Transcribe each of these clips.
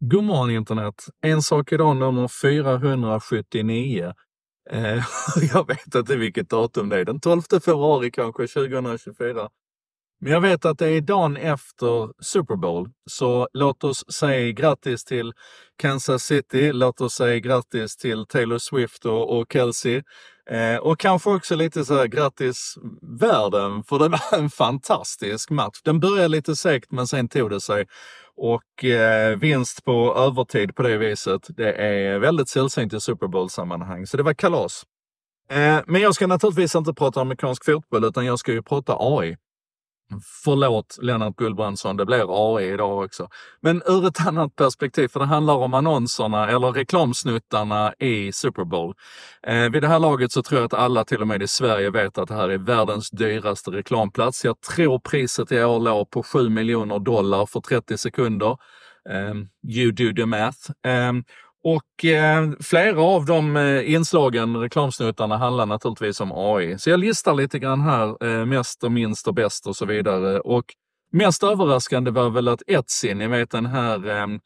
God morgon internet! En sak idag nummer 479. Eh, jag vet inte vilket datum det är, den 12 februari kanske 2024. Men jag vet att det är dagen efter Super Bowl, så låt oss säga grattis till Kansas City, låt oss säga grattis till Taylor Swift och, och Kelsey. Eh, och kanske också lite så här grattis världen, för det var en fantastisk match. Den började lite segt men sen tog det sig. Och eh, vinst på övertid på det viset, det är väldigt sällsynt i Super Bowl-sammanhang. Så det var kalas. Eh, men jag ska naturligtvis inte prata amerikansk fotboll, utan jag ska ju prata AI. Förlåt Lennart Gullbrandsson, det blir AI e idag också. Men ur ett annat perspektiv, för det handlar om annonserna eller reklamsnuttarna i Super Bowl. Eh, vid det här laget så tror jag att alla, till och med i Sverige, vet att det här är världens dyraste reklamplats. Jag tror priset i år låg på 7 miljoner dollar för 30 sekunder. Eh, you do the math. Eh, och eh, flera av de eh, inslagen, reklamsnuttarna, handlar naturligtvis om AI. Så jag listar lite grann här, eh, mest och minst och bäst och så vidare. Och mest överraskande var väl att Etsy, ni vet den här ehm,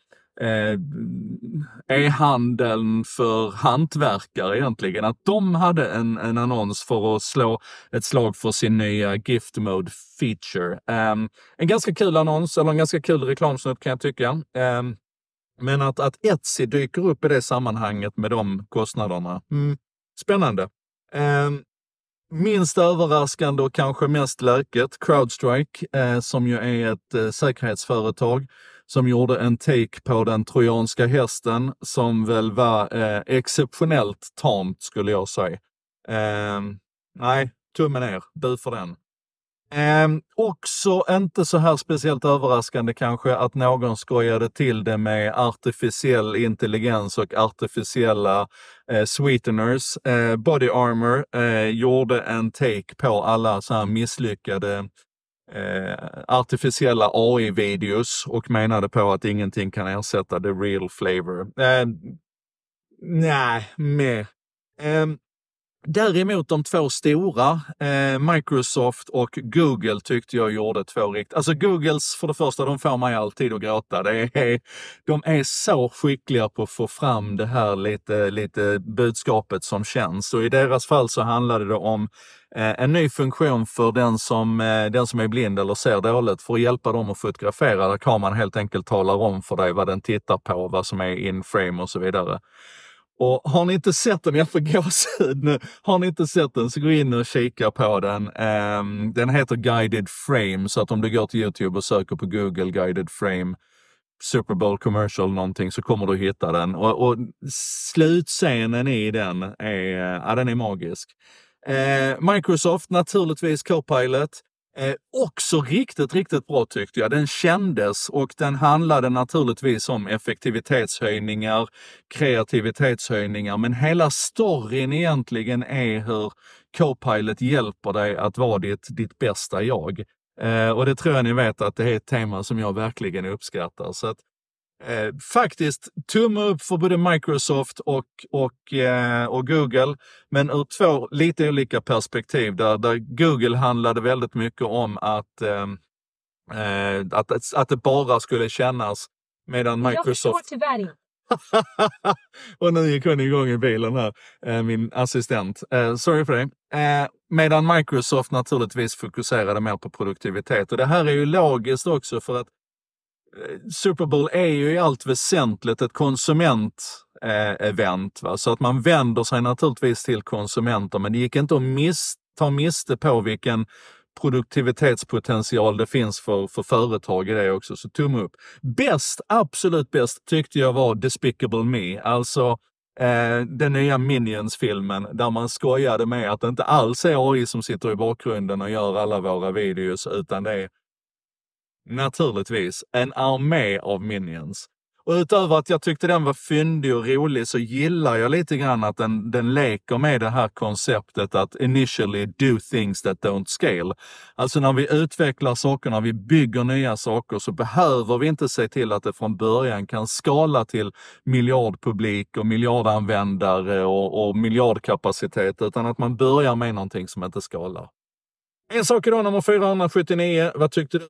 e-handeln för hantverkare egentligen, att de hade en, en annons för att slå ett slag för sin nya Gift Mode Feature. Ehm, en ganska kul annons, eller en ganska kul reklamsnutt kan jag tycka. Ehm, men att, att Etsy dyker upp i det sammanhanget med de kostnaderna, mm. spännande. Eh, minst överraskande och kanske mest läket, Crowdstrike, eh, som ju är ett eh, säkerhetsföretag som gjorde en take på den trojanska hästen som väl var eh, exceptionellt tamt skulle jag säga. Ehm, nej, tummen ner, bu för den. Eh, också inte så här speciellt överraskande kanske att någon skojade till det med artificiell intelligens och artificiella eh, sweeteners. Eh, Body Armor eh, gjorde en take på alla så här misslyckade eh, artificiella AI-videos och menade på att ingenting kan ersätta the real flavor. Ehm, nej, meh. Ehm, Däremot de två stora, eh, Microsoft och Google, tyckte jag gjorde två riktigt... Alltså Googles, för det första, de får mig alltid att gråta. Det är, de är så skickliga på att få fram det här lite, lite budskapet som känns. Och i deras fall så handlade det om eh, en ny funktion för den som, eh, den som är blind eller ser dåligt, för att hjälpa dem att fotografera, där kameran helt enkelt talar om för dig vad den tittar på, vad som är in frame och så vidare. Och har ni inte sett den, jag får gåshud nu. Har ni inte sett den så gå in och kika på den. Ehm, den heter Guided Frame, så att om du går till Youtube och söker på Google Guided Frame Super Bowl commercial någonting så kommer du hitta den. Och, och slutscenen i den är, ja, den är magisk. Ehm, Microsoft, naturligtvis Copilot. Eh, också riktigt, riktigt bra tyckte jag. Den kändes och den handlade naturligtvis om effektivitetshöjningar, kreativitetshöjningar, men hela storyn egentligen är hur Copilot hjälper dig att vara ditt, ditt bästa jag. Eh, och det tror jag ni vet att det är ett tema som jag verkligen uppskattar. Så att Eh, faktiskt tumme upp för både Microsoft och, och, eh, och Google, men ur två lite olika perspektiv där, där Google handlade väldigt mycket om att, eh, eh att, att det bara skulle kännas medan Microsoft... tyvärr inte. och nu gick hon igång i bilen här, eh, min assistent. Sorry för det. Medan Microsoft naturligtvis fokuserade mer på produktivitet. Och det här är ju logiskt också för att Super Bowl är ju i allt väsentligt ett konsumentevent, eh, va? så att man vänder sig naturligtvis till konsumenter, men det gick inte att miss, ta miste på vilken produktivitetspotential det finns för, för företag i det också, så tumme upp. Bäst, absolut bäst, tyckte jag var Despicable Me, alltså eh, den nya Minions-filmen där man skojade med att det inte alls är AI som sitter i bakgrunden och gör alla våra videos, utan det är naturligtvis, en armé av minions. Och utöver att jag tyckte den var fyndig och rolig så gillar jag lite grann att den, den leker med det här konceptet att initially do things that don't scale. Alltså när vi utvecklar saker, när vi bygger nya saker så behöver vi inte se till att det från början kan skala till miljardpublik och miljardanvändare och, och miljardkapacitet utan att man börjar med någonting som inte skalar. En sak idag nummer 479. Vad tyckte du?